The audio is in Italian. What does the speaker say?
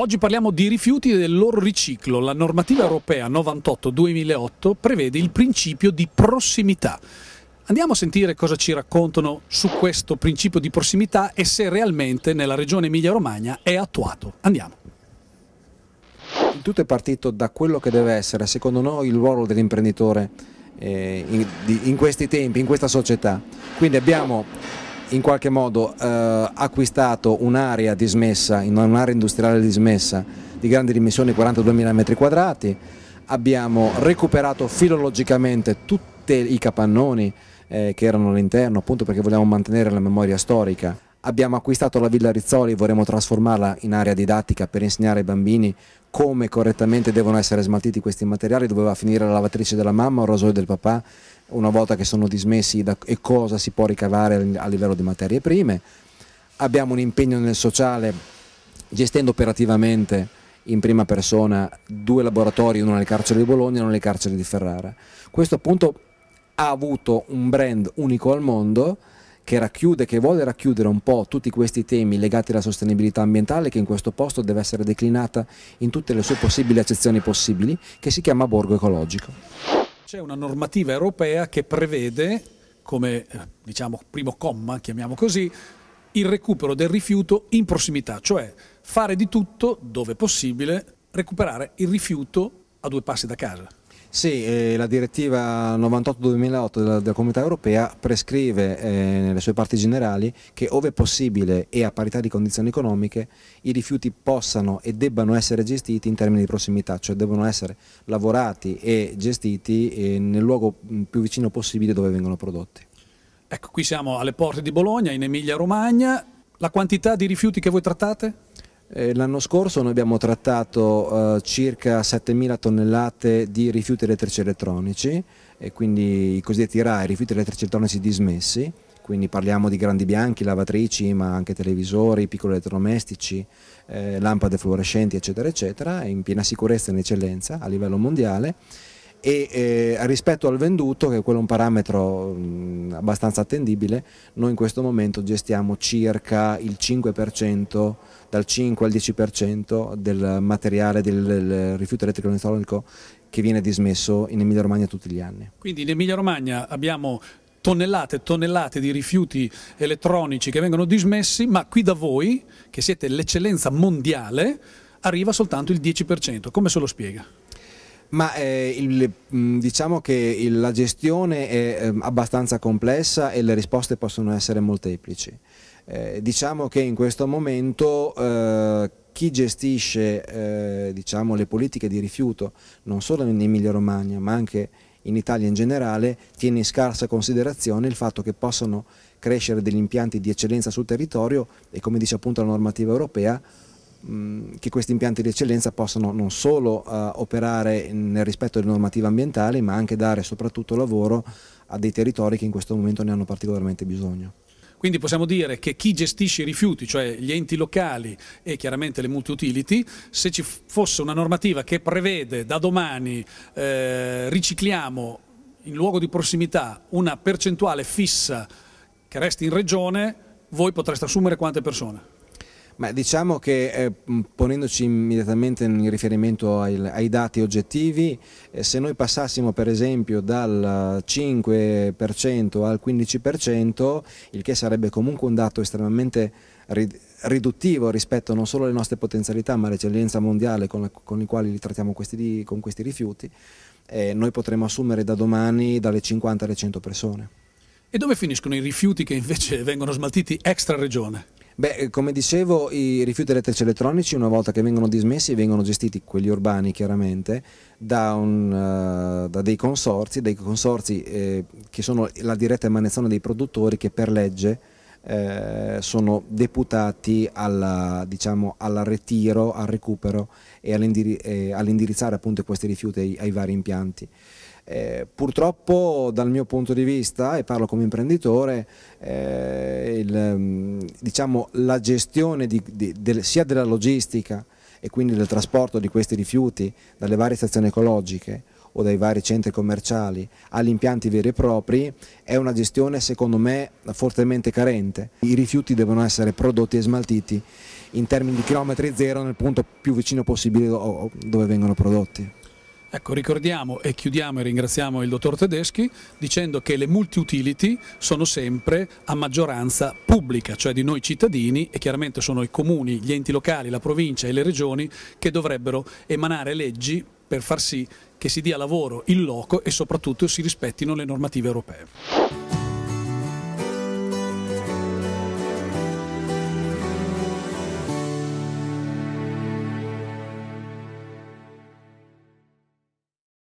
Oggi parliamo di rifiuti e del loro riciclo. La normativa europea 98-2008 prevede il principio di prossimità. Andiamo a sentire cosa ci raccontano su questo principio di prossimità e se realmente nella regione Emilia-Romagna è attuato. Andiamo. Tutto è partito da quello che deve essere, secondo noi, il ruolo dell'imprenditore eh, in, questi tempi, in questa società. Quindi abbiamo in qualche modo eh, acquistato un'area dismessa, un'area industriale dismessa di grandi dimensioni, 42.000 metri quadrati, abbiamo recuperato filologicamente tutti i capannoni eh, che erano all'interno, appunto perché vogliamo mantenere la memoria storica abbiamo acquistato la Villa Rizzoli, vorremmo trasformarla in area didattica per insegnare ai bambini come correttamente devono essere smaltiti questi materiali, doveva finire la lavatrice della mamma o il rasoio del papà, una volta che sono dismessi da, e cosa si può ricavare a livello di materie prime. Abbiamo un impegno nel sociale gestendo operativamente in prima persona due laboratori, uno nelle carceri di Bologna e uno nelle carceri di Ferrara. Questo appunto ha avuto un brand unico al mondo che racchiude, che vuole racchiudere un po' tutti questi temi legati alla sostenibilità ambientale che in questo posto deve essere declinata in tutte le sue possibili accezioni possibili, che si chiama borgo ecologico. C'è una normativa europea che prevede, come eh, diciamo primo comma, chiamiamo così, il recupero del rifiuto in prossimità, cioè fare di tutto, dove possibile, recuperare il rifiuto a due passi da casa. Sì, eh, la direttiva 98-2008 della, della, Comunità Europea prescrive eh, nelle sue parti generali che ove possibile e a parità di condizioni economiche i rifiuti possano e debbano essere gestiti in termini di prossimità, cioè devono essere lavorati e gestiti eh, nel luogo mm, più vicino possibile dove vengono prodotti. Ecco, qui siamo alle porte di Bologna, in Emilia Romagna. La quantità di rifiuti che voi trattate? Eh, l'anno scorso noi abbiamo trattato eh, circa 7.000 tonnellate di rifiuti elettrici elettronici, e quindi i cosiddetti RAI, rifiuti elettrici elettronici dismessi, quindi parliamo di grandi bianchi, lavatrici, ma anche televisori, piccoli elettrodomestici, eh, lampade fluorescenti, eccetera, eccetera, in piena sicurezza e in eccellenza a livello mondiale e eh, rispetto al venduto, che è quello un parametro mh, mm, abbastanza attendibile, noi in questo momento gestiamo circa il 5%, dal 5 al 10% del materiale del, del rifiuto elettrico elettronico che viene dismesso in Emilia Romagna tutti gli anni. Quindi in Emilia Romagna abbiamo tonnellate e tonnellate di rifiuti elettronici che vengono dismessi, ma qui da voi, che siete l'eccellenza mondiale, arriva soltanto il 10%. Come se lo spiega? Ma eh, il, mm, diciamo che il, la gestione è eh, abbastanza complessa e le risposte possono essere molteplici. Eh, diciamo che in questo momento eh, chi gestisce eh, diciamo, le politiche di rifiuto, non solo in Emilia Romagna ma anche in Italia in generale, tiene in scarsa considerazione il fatto che possano crescere degli impianti di eccellenza sul territorio e come dice appunto la normativa europea, che questi impianti di eccellenza possano non solo uh, operare nel rispetto delle normative ambientali ma anche dare soprattutto lavoro a dei territori che in questo momento ne hanno particolarmente bisogno. Quindi possiamo dire che chi gestisce i rifiuti, cioè gli enti locali e chiaramente le multi-utility, se ci fosse una normativa che prevede da domani eh, ricicliamo in luogo di prossimità una percentuale fissa che resti in regione, voi potreste assumere quante persone? Ma diciamo che eh, ponendoci immediatamente in riferimento ai, ai dati oggettivi, eh, se noi passassimo per esempio dal 5% al 15%, il che sarebbe comunque un dato estremamente riduttivo rispetto non solo alle nostre potenzialità ma all'eccellenza mondiale con, la, con i quali li trattiamo questi, con questi rifiuti, eh, noi potremo assumere da domani dalle 50 alle 100 persone. E dove finiscono i rifiuti che invece vengono smaltiti extra regione? Beh, eh, come dicevo, i rifiuti elettrici elettronici una volta che vengono dismessi vengono gestiti, quelli urbani chiaramente, da, un, uh, da dei consorzi, dei consorzi eh, che sono la diretta emanazione dei produttori che per legge eh, sono deputati alla, diciamo, al ritiro, al recupero e all'indirizzare appunto questi rifiuti ai, ai vari impianti. Eh, purtroppo dal mio punto di vista, e parlo come imprenditore, eh, il, mm, diciamo, la gestione di, di, del, sia della logistica e quindi del trasporto di questi rifiuti dalle varie stazioni ecologiche o dai vari centri commerciali agli impianti veri e propri è una gestione secondo me fortemente carente. I rifiuti devono essere prodotti e smaltiti in termini di chilometri zero nel punto più vicino possibile dove vengono prodotti. Ecco, ricordiamo e chiudiamo e ringraziamo il dottor Tedeschi dicendo che le multi-utility sono sempre a maggioranza pubblica, cioè di noi cittadini e chiaramente sono i comuni, gli enti locali, la provincia e le regioni che dovrebbero emanare leggi per far sì che si dia lavoro in loco e soprattutto si rispettino le normative europee.